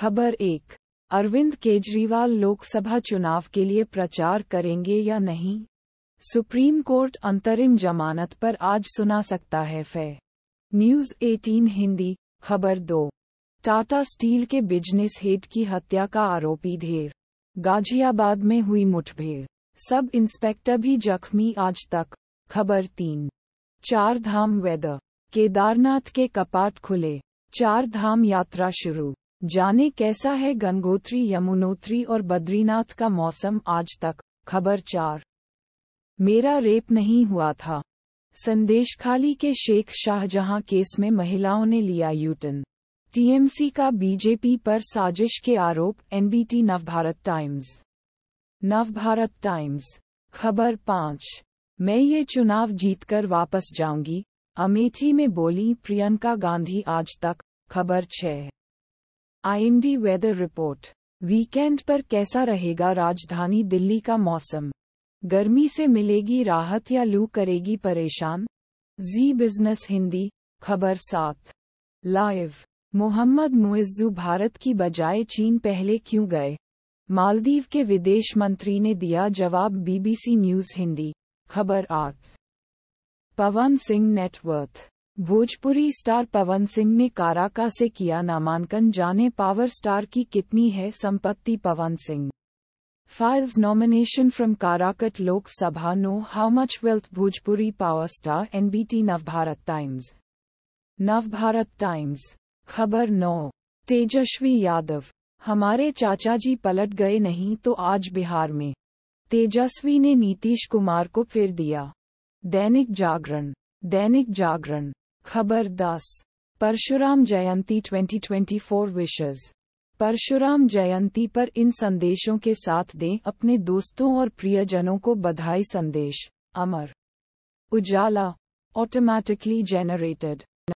खबर एक अरविंद केजरीवाल लोकसभा चुनाव के लिए प्रचार करेंगे या नहीं सुप्रीम कोर्ट अंतरिम जमानत पर आज सुना सकता है फै न्यूज 18 हिंदी खबर दो टाटा स्टील के बिजनेस हेड की हत्या का आरोपी ढेर गाजियाबाद में हुई मुठभेड़ सब इंस्पेक्टर भी जख्मी आज तक खबर तीन चार धाम वेदर केदारनाथ के कपाट खुले चार धाम यात्रा शुरू जाने कैसा है गंगोत्री यमुनोत्री और बद्रीनाथ का मौसम आज तक खबर चार मेरा रेप नहीं हुआ था संदेश खाली के शेख शाहजहां केस में महिलाओं ने लिया यूटन टीएमसी का बीजेपी पर साजिश के आरोप NBT Navbharat Times Navbharat Times खबर पाँच मैं ये चुनाव जीतकर वापस जाऊंगी अमेठी में बोली प्रियंका गांधी आज तक खबर छः आईएमडी वेदर रिपोर्ट वीकेंड पर कैसा रहेगा राजधानी दिल्ली का मौसम गर्मी से मिलेगी राहत या लू करेगी परेशान जी बिजनेस हिंदी खबर सात लाइव मोहम्मद मुइज्जू भारत की बजाय चीन पहले क्यों गए मालदीव के विदेश मंत्री ने दिया जवाब बीबीसी न्यूज हिंदी खबर आठ पवन सिंह नेटवर्थ भोजपुरी स्टार पवन सिंह ने काराका से किया नामांकन जाने पावर स्टार की कितनी है संपत्ति Pawan Singh files nomination from Karakat Lok Sabha know how much wealth Bhojpuri power star NBT Navbharat Times Navbharat Times खबर नौ तेजस्वी यादव हमारे चाचा जी पलट गए नहीं तो आज बिहार में तेजस्वी ने नीतीश कुमार को फिर दिया दैनिक जागरण दैनिक जागरण खबर दस परशुराम जयंती 2024 विशेष परशुराम जयंती पर इन संदेशों के साथ दें अपने दोस्तों और प्रियजनों को बधाई संदेश अमर उजाला ऑटोमैटिकली जेनरेटेड